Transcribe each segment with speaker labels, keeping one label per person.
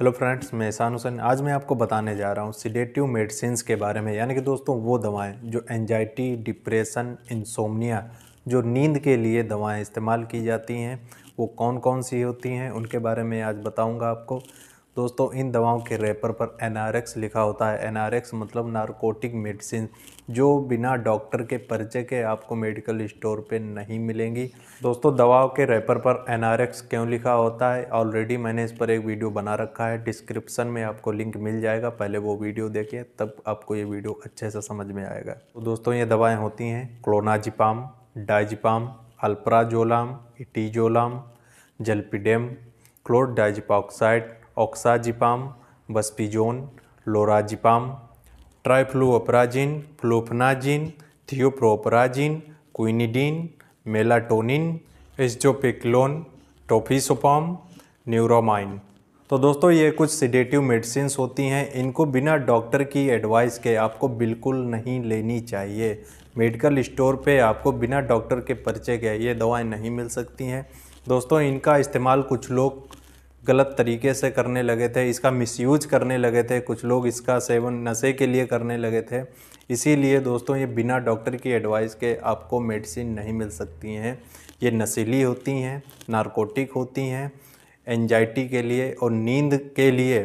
Speaker 1: hello friends मैं एहसान हुसैन आज मैं आपको बताने जा रहा हूँ सिडेटिव मेडिसिन के बारे में यानी कि दोस्तों वो दवाएं जो एनजाइटी डिप्रेशन इंसोमनिया जो नींद के लिए दवाएं इस्तेमाल की जाती हैं वो कौन कौन सी होती हैं उनके बारे में आज बताऊँगा आपको दोस्तों इन दवाओं के रेपर पर एन लिखा होता है एनआरएक्स मतलब नारकोटिक मेडिसिन जो बिना डॉक्टर के पर्चे के आपको मेडिकल स्टोर पे नहीं मिलेंगी दोस्तों दवाओं के रेपर पर एन क्यों लिखा होता है ऑलरेडी मैंने इस पर एक वीडियो बना रखा है डिस्क्रिप्शन में आपको लिंक मिल जाएगा पहले वो वीडियो देखिए तब आपको ये वीडियो अच्छे से समझ में आएगा तो दोस्तों ये दवाएँ होती हैं क्लोनाजिपाम डाइजिपाम अल्प्राजोलाम इटीजोलाम जलपीडेम डाइजिपॉक्साइड ऑक्साजिपाम बस्पिजोन लोराजिपाम ट्राइफ्लूअपराजिन फ्लोफनाजिन थियोप्रोपराजिन क्विनिडीन मेलाटोनिन एस्जोपिक्लोन टोफिसोपाम न्यूरोमाइन तो दोस्तों ये कुछ सिडेटिव मेडिसिन होती हैं इनको बिना डॉक्टर की एडवाइस के आपको बिल्कुल नहीं लेनी चाहिए मेडिकल स्टोर पे आपको बिना डॉक्टर के पर्चे के ये दवाएं नहीं मिल सकती हैं दोस्तों इनका इस्तेमाल कुछ लोग गलत तरीके से करने लगे थे इसका मिसयूज करने लगे थे कुछ लोग इसका सेवन नशे के लिए करने लगे थे इसीलिए दोस्तों ये बिना डॉक्टर की एडवाइस के आपको मेडिसिन नहीं मिल सकती हैं ये नशीली होती हैं नारकोटिक होती हैं एनजाइटी के लिए और नींद के लिए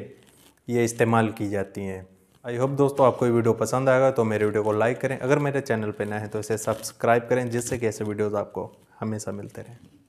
Speaker 1: ये इस्तेमाल की जाती हैं आई होप दोस्तों आपको ये वीडियो पसंद आएगा तो मेरे वीडियो को लाइक करें अगर मेरे चैनल पर नए हैं तो इसे सब्सक्राइब करें जिससे कि ऐसे वीडियोज़ आपको हमेशा मिलते रहें